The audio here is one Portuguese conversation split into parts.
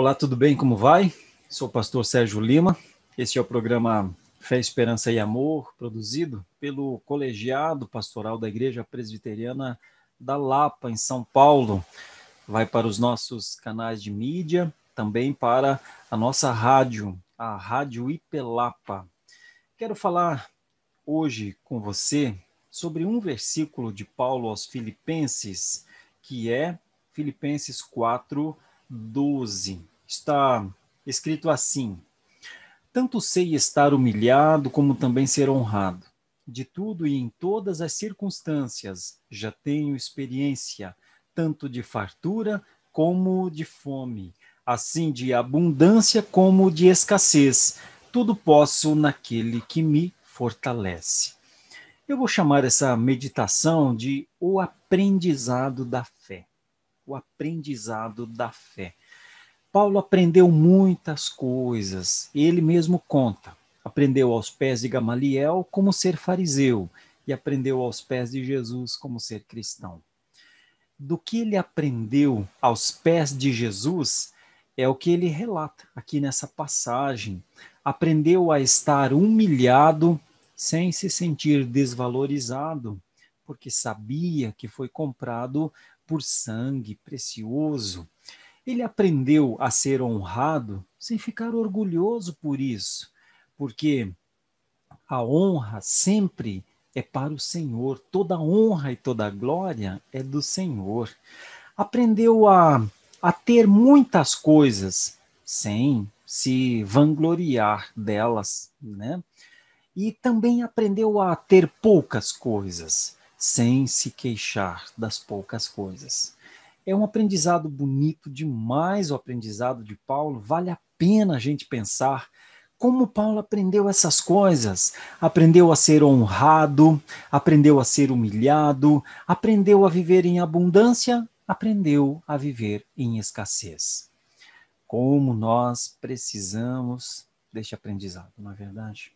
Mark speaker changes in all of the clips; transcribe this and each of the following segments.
Speaker 1: Olá, tudo bem? Como vai? Sou o pastor Sérgio Lima. Este é o programa Fé, Esperança e Amor, produzido pelo Colegiado Pastoral da Igreja Presbiteriana da Lapa, em São Paulo. Vai para os nossos canais de mídia, também para a nossa rádio, a Rádio Ipelapa. Quero falar hoje com você sobre um versículo de Paulo aos Filipenses, que é Filipenses 4, 12 está escrito assim: Tanto sei estar humilhado, como também ser honrado. De tudo e em todas as circunstâncias já tenho experiência, tanto de fartura como de fome, assim de abundância como de escassez. Tudo posso naquele que me fortalece. Eu vou chamar essa meditação de o aprendizado da fé. O aprendizado da fé. Paulo aprendeu muitas coisas, ele mesmo conta. Aprendeu aos pés de Gamaliel como ser fariseu e aprendeu aos pés de Jesus como ser cristão. Do que ele aprendeu aos pés de Jesus é o que ele relata aqui nessa passagem. Aprendeu a estar humilhado sem se sentir desvalorizado, porque sabia que foi comprado por sangue precioso ele aprendeu a ser honrado sem ficar orgulhoso por isso, porque a honra sempre é para o Senhor, toda honra e toda glória é do Senhor. Aprendeu a, a ter muitas coisas sem se vangloriar delas, né? E também aprendeu a ter poucas coisas sem se queixar das poucas coisas. É um aprendizado bonito demais o aprendizado de Paulo. Vale a pena a gente pensar como Paulo aprendeu essas coisas. Aprendeu a ser honrado, aprendeu a ser humilhado, aprendeu a viver em abundância, aprendeu a viver em escassez. Como nós precisamos deste aprendizado, não é verdade?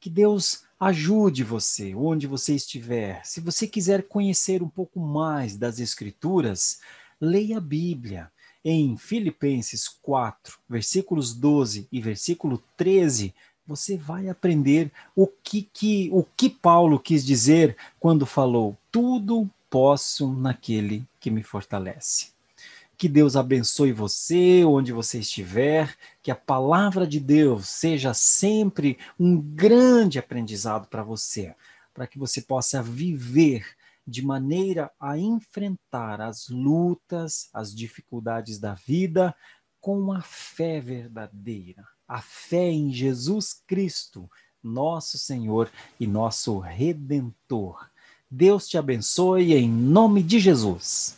Speaker 1: Que Deus ajude você onde você estiver. Se você quiser conhecer um pouco mais das Escrituras, Leia a Bíblia. Em Filipenses 4, versículos 12 e versículo 13, você vai aprender o que, que, o que Paulo quis dizer quando falou: Tudo posso naquele que me fortalece. Que Deus abençoe você, onde você estiver, que a palavra de Deus seja sempre um grande aprendizado para você, para que você possa viver de maneira a enfrentar as lutas, as dificuldades da vida com a fé verdadeira, a fé em Jesus Cristo, nosso Senhor e nosso Redentor. Deus te abençoe em nome de Jesus.